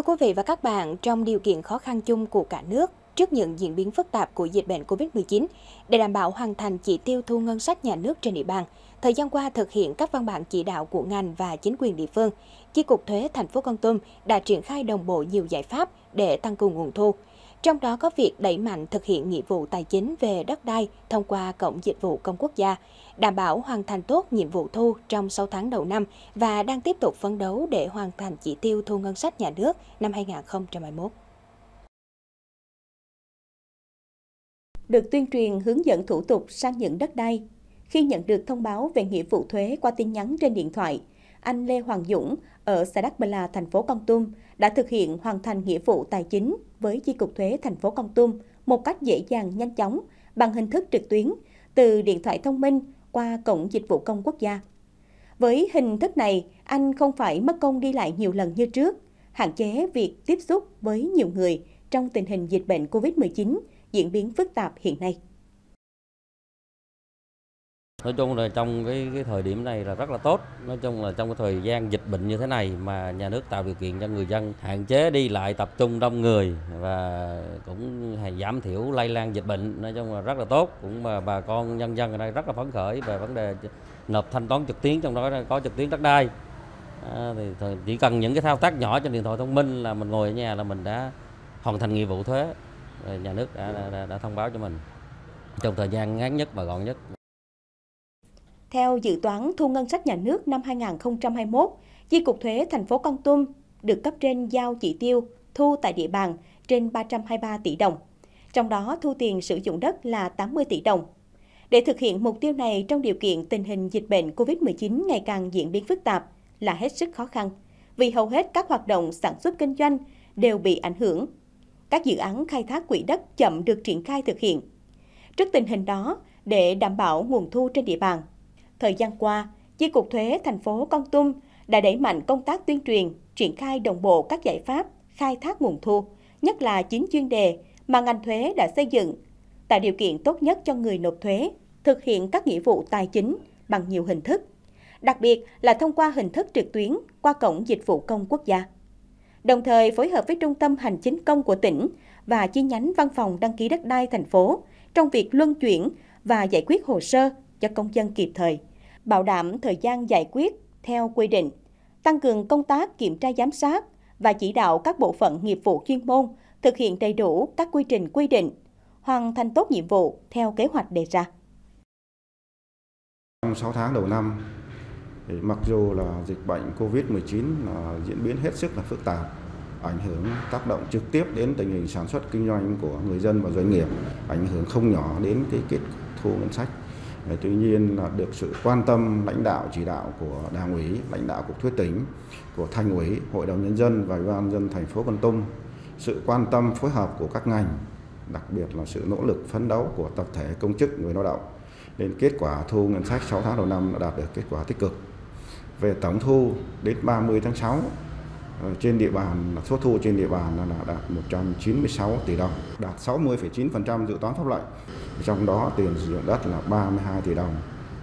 Thưa quý vị và các bạn, trong điều kiện khó khăn chung của cả nước, trước những diễn biến phức tạp của dịch bệnh COVID-19, để đảm bảo hoàn thành chỉ tiêu thu ngân sách nhà nước trên địa bàn, thời gian qua thực hiện các văn bản chỉ đạo của ngành và chính quyền địa phương, Chi cục thuế thành phố Con Tum đã triển khai đồng bộ nhiều giải pháp để tăng cường nguồn thu, trong đó có việc đẩy mạnh thực hiện nghĩa vụ tài chính về đất đai thông qua Cổng Dịch vụ Công Quốc gia, đảm bảo hoàn thành tốt nhiệm vụ thu trong 6 tháng đầu năm và đang tiếp tục phấn đấu để hoàn thành chỉ tiêu thu ngân sách nhà nước năm 2021. Được tuyên truyền hướng dẫn thủ tục sang nhận đất đai. Khi nhận được thông báo về nghĩa vụ thuế qua tin nhắn trên điện thoại, anh Lê Hoàng Dũng ở xã Đắc Bờ La, thành phố Con Tum đã thực hiện hoàn thành nghĩa vụ tài chính với Chi cục thuế thành phố Con Tum một cách dễ dàng, nhanh chóng bằng hình thức trực tuyến từ điện thoại thông minh qua cổng dịch vụ công quốc gia. Với hình thức này, anh không phải mất công đi lại nhiều lần như trước, hạn chế việc tiếp xúc với nhiều người trong tình hình dịch bệnh COVID-19 diễn biến phức tạp hiện nay. Nói chung là trong cái, cái thời điểm này là rất là tốt. Nói chung là trong cái thời gian dịch bệnh như thế này mà nhà nước tạo điều kiện cho người dân hạn chế đi lại tập trung đông người và cũng giảm thiểu lây lan dịch bệnh. Nói chung là rất là tốt. Cũng mà bà con nhân dân ở đây rất là phấn khởi về vấn đề nộp thanh toán trực tuyến trong đó có trực tuyến đất đai. À, thì chỉ cần những cái thao tác nhỏ trên điện thoại thông minh là mình ngồi ở nhà là mình đã hoàn thành nghĩa vụ thuế. Rồi nhà nước đã, đã, đã, đã thông báo cho mình trong thời gian ngắn nhất và gọn nhất. Theo dự toán thu ngân sách nhà nước năm 2021, Chi cục thuế thành phố Con Tum được cấp trên giao chỉ tiêu thu tại địa bàn trên 323 tỷ đồng. Trong đó thu tiền sử dụng đất là 80 tỷ đồng. Để thực hiện mục tiêu này trong điều kiện tình hình dịch bệnh COVID-19 ngày càng diễn biến phức tạp là hết sức khó khăn, vì hầu hết các hoạt động sản xuất kinh doanh đều bị ảnh hưởng. Các dự án khai thác quỹ đất chậm được triển khai thực hiện. Trước tình hình đó, để đảm bảo nguồn thu trên địa bàn, Thời gian qua, Chi cục thuế thành phố Con Tum đã đẩy mạnh công tác tuyên truyền, triển khai đồng bộ các giải pháp khai thác nguồn thu, nhất là chính chuyên đề mà ngành thuế đã xây dựng, tạo điều kiện tốt nhất cho người nộp thuế thực hiện các nghĩa vụ tài chính bằng nhiều hình thức, đặc biệt là thông qua hình thức trực tuyến qua cổng dịch vụ công quốc gia. Đồng thời phối hợp với Trung tâm Hành chính công của tỉnh và chi nhánh Văn phòng đăng ký đất đai thành phố trong việc luân chuyển và giải quyết hồ sơ cho công dân kịp thời bảo đảm thời gian giải quyết theo quy định, tăng cường công tác kiểm tra giám sát và chỉ đạo các bộ phận nghiệp vụ chuyên môn thực hiện đầy đủ các quy trình quy định, hoàn thành tốt nhiệm vụ theo kế hoạch đề ra. Trong 6 tháng đầu năm, mặc dù là dịch bệnh COVID-19 là diễn biến hết sức là phức tạp, ảnh hưởng tác động trực tiếp đến tình hình sản xuất kinh doanh của người dân và doanh nghiệp, ảnh hưởng không nhỏ đến cái kết thu ngân sách tuy nhiên là được sự quan tâm lãnh đạo chỉ đạo của đảng ủy lãnh đạo cục thuế tỉnh của thành ủy hội đồng nhân dân và ủy ban dân thành phố con tum sự quan tâm phối hợp của các ngành đặc biệt là sự nỗ lực phấn đấu của tập thể công chức người lao động nên kết quả thu ngân sách 6 tháng đầu năm đã đạt được kết quả tích cực về tổng thu đến 30 tháng 6 Ờ, trên địa bàn số thu trên địa bàn là đạt 196 tỷ đồng, đạt 60,9% dự toán pháp lệnh. Trong đó tiền sử dụng đất là 32 tỷ đồng,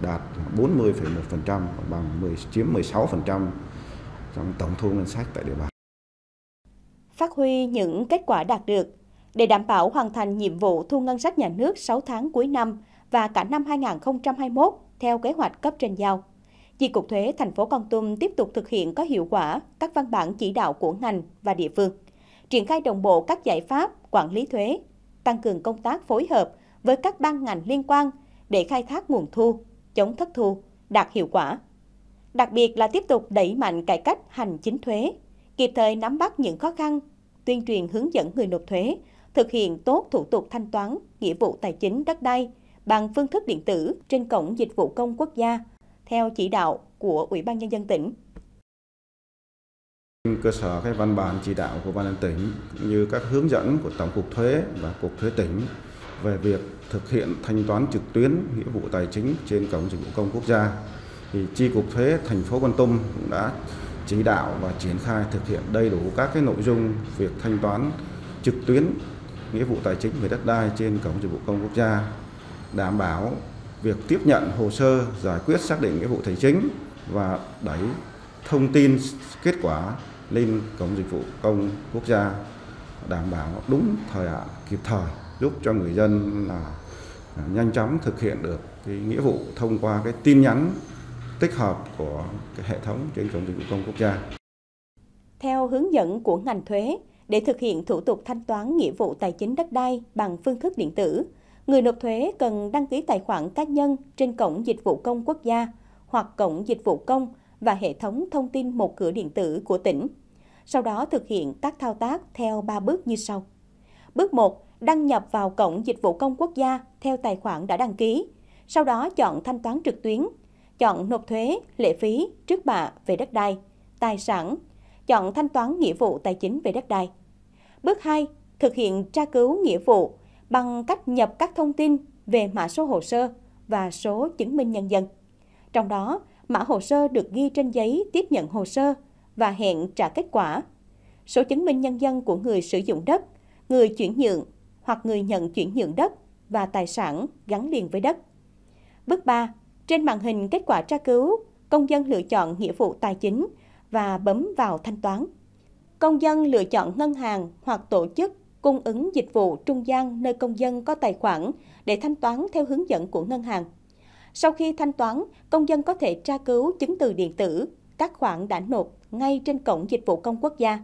đạt 40,1% bằng 10, chiếm 16% trong tổng thu ngân sách tại địa bàn. Phát huy những kết quả đạt được để đảm bảo hoàn thành nhiệm vụ thu ngân sách nhà nước 6 tháng cuối năm và cả năm 2021 theo kế hoạch cấp trên giao. Chi cục thuế thành phố Con Tum tiếp tục thực hiện có hiệu quả các văn bản chỉ đạo của ngành và địa phương, triển khai đồng bộ các giải pháp quản lý thuế, tăng cường công tác phối hợp với các ban ngành liên quan để khai thác nguồn thu, chống thất thu, đạt hiệu quả. Đặc biệt là tiếp tục đẩy mạnh cải cách hành chính thuế, kịp thời nắm bắt những khó khăn, tuyên truyền hướng dẫn người nộp thuế, thực hiện tốt thủ tục thanh toán, nghĩa vụ tài chính đất đai bằng phương thức điện tử trên cổng dịch vụ công quốc gia theo chỉ đạo của Ủy ban Nhân dân tỉnh. Cơ sở các văn bản chỉ đạo của Ban dân tỉnh như các hướng dẫn của Tổng cục Thuế và Cục Thuế tỉnh về việc thực hiện thanh toán trực tuyến nghĩa vụ tài chính trên cổng dịch vụ công quốc gia thì chi cục thuế thành phố Kon Tum cũng đã chỉ đạo và triển khai thực hiện đầy đủ các cái nội dung việc thanh toán trực tuyến nghĩa vụ tài chính về đất đai trên cổng dịch vụ công quốc gia đảm bảo việc tiếp nhận hồ sơ giải quyết xác định nghĩa vụ tài chính và đẩy thông tin kết quả lên cổng dịch vụ công quốc gia đảm bảo đúng thời hạn kịp thời giúp cho người dân là à, nhanh chóng thực hiện được cái nghĩa vụ thông qua cái tin nhắn tích hợp của cái hệ thống trên cổng dịch vụ công quốc gia. Theo hướng dẫn của ngành thuế, để thực hiện thủ tục thanh toán nghĩa vụ tài chính đất đai bằng phương thức điện tử, Người nộp thuế cần đăng ký tài khoản cá nhân trên Cổng Dịch vụ Công Quốc gia hoặc Cổng Dịch vụ Công và hệ thống thông tin một cửa điện tử của tỉnh. Sau đó thực hiện các thao tác theo 3 bước như sau. Bước 1. Đăng nhập vào Cổng Dịch vụ Công Quốc gia theo tài khoản đã đăng ký. Sau đó chọn thanh toán trực tuyến. Chọn nộp thuế, lệ phí, trước bạ về đất đai, tài sản. Chọn thanh toán nghĩa vụ tài chính về đất đai. Bước 2. Thực hiện tra cứu nghĩa vụ bằng cách nhập các thông tin về mã số hồ sơ và số chứng minh nhân dân. Trong đó, mã hồ sơ được ghi trên giấy tiếp nhận hồ sơ và hẹn trả kết quả. Số chứng minh nhân dân của người sử dụng đất, người chuyển nhượng hoặc người nhận chuyển nhượng đất và tài sản gắn liền với đất. Bước 3. Trên màn hình kết quả tra cứu, công dân lựa chọn nghĩa vụ tài chính và bấm vào thanh toán. Công dân lựa chọn ngân hàng hoặc tổ chức cung ứng dịch vụ trung gian nơi công dân có tài khoản để thanh toán theo hướng dẫn của ngân hàng. Sau khi thanh toán, công dân có thể tra cứu chứng từ điện tử, các khoản đã nộp ngay trên cổng dịch vụ công quốc gia.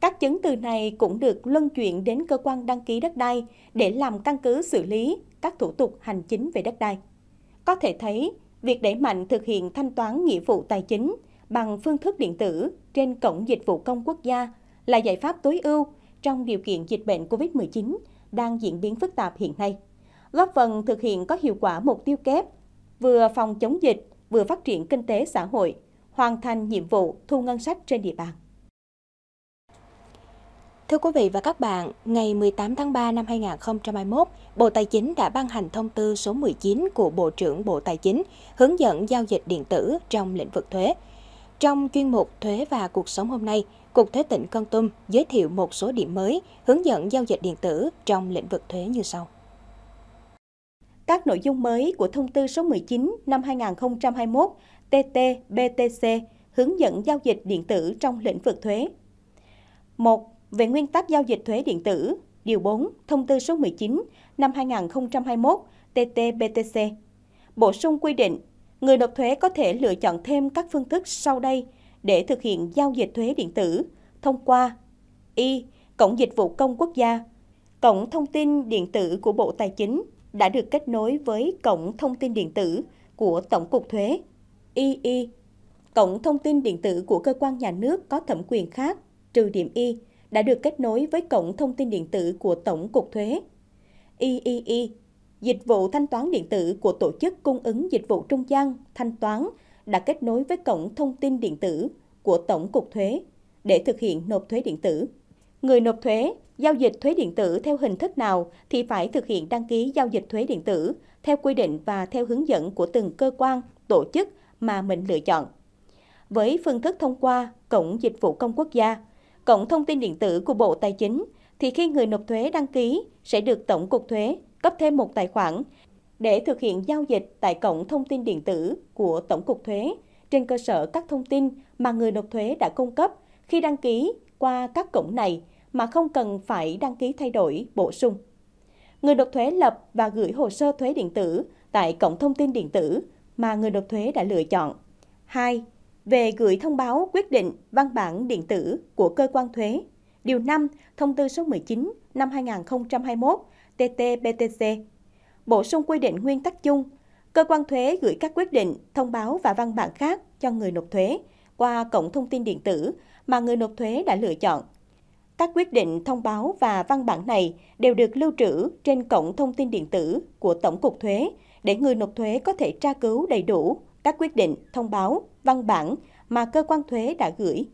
Các chứng từ này cũng được luân chuyển đến cơ quan đăng ký đất đai để làm căn cứ xử lý các thủ tục hành chính về đất đai. Có thể thấy, việc đẩy mạnh thực hiện thanh toán nghĩa vụ tài chính bằng phương thức điện tử trên cổng dịch vụ công quốc gia là giải pháp tối ưu trong điều kiện dịch bệnh COVID-19 đang diễn biến phức tạp hiện nay, góp phần thực hiện có hiệu quả mục tiêu kép vừa phòng chống dịch, vừa phát triển kinh tế xã hội, hoàn thành nhiệm vụ thu ngân sách trên địa bàn. Thưa quý vị và các bạn, ngày 18 tháng 3 năm 2021, Bộ Tài chính đã ban hành thông tư số 19 của Bộ trưởng Bộ Tài chính hướng dẫn giao dịch điện tử trong lĩnh vực thuế. Trong chuyên mục Thuế và cuộc sống hôm nay, Cục Thuế tỉnh Con Tum giới thiệu một số điểm mới hướng dẫn giao dịch điện tử trong lĩnh vực thuế như sau. Các nội dung mới của thông tư số 19 năm 2021 TT-BTC hướng dẫn giao dịch điện tử trong lĩnh vực thuế. 1. Về nguyên tắc giao dịch thuế điện tử, điều 4, thông tư số 19 năm 2021 TT-BTC bổ sung quy định người nộp thuế có thể lựa chọn thêm các phương thức sau đây để thực hiện giao dịch thuế điện tử thông qua y cổng dịch vụ công quốc gia cổng thông tin điện tử của bộ tài chính đã được kết nối với cổng thông tin điện tử của tổng cục thuế ii cổng thông tin điện tử của cơ quan nhà nước có thẩm quyền khác trừ điểm y đã được kết nối với cổng thông tin điện tử của tổng cục thuế iii dịch vụ thanh toán điện tử của tổ chức cung ứng dịch vụ trung gian thanh toán đã kết nối với cổng thông tin điện tử của Tổng cục Thuế để thực hiện nộp thuế điện tử. Người nộp thuế, giao dịch thuế điện tử theo hình thức nào thì phải thực hiện đăng ký giao dịch thuế điện tử theo quy định và theo hướng dẫn của từng cơ quan, tổ chức mà mình lựa chọn. Với phương thức thông qua Cổng Dịch vụ Công Quốc gia, Cổng Thông tin Điện tử của Bộ Tài chính, thì khi người nộp thuế đăng ký sẽ được Tổng cục Thuế cấp thêm một tài khoản để thực hiện giao dịch tại cổng thông tin điện tử của Tổng cục Thuế trên cơ sở các thông tin mà người nộp thuế đã cung cấp khi đăng ký qua các cổng này mà không cần phải đăng ký thay đổi, bổ sung. Người nộp thuế lập và gửi hồ sơ thuế điện tử tại cổng thông tin điện tử mà người nộp thuế đã lựa chọn. 2. Về gửi thông báo quyết định văn bản điện tử của cơ quan thuế. Điều 5, Thông tư số 19 năm 2021 TTBTC, bổ sung quy định nguyên tắc chung, cơ quan thuế gửi các quyết định, thông báo và văn bản khác cho người nộp thuế qua cổng thông tin điện tử mà người nộp thuế đã lựa chọn. Các quyết định, thông báo và văn bản này đều được lưu trữ trên cổng thông tin điện tử của Tổng cục Thuế để người nộp thuế có thể tra cứu đầy đủ các quyết định, thông báo, văn bản mà cơ quan thuế đã gửi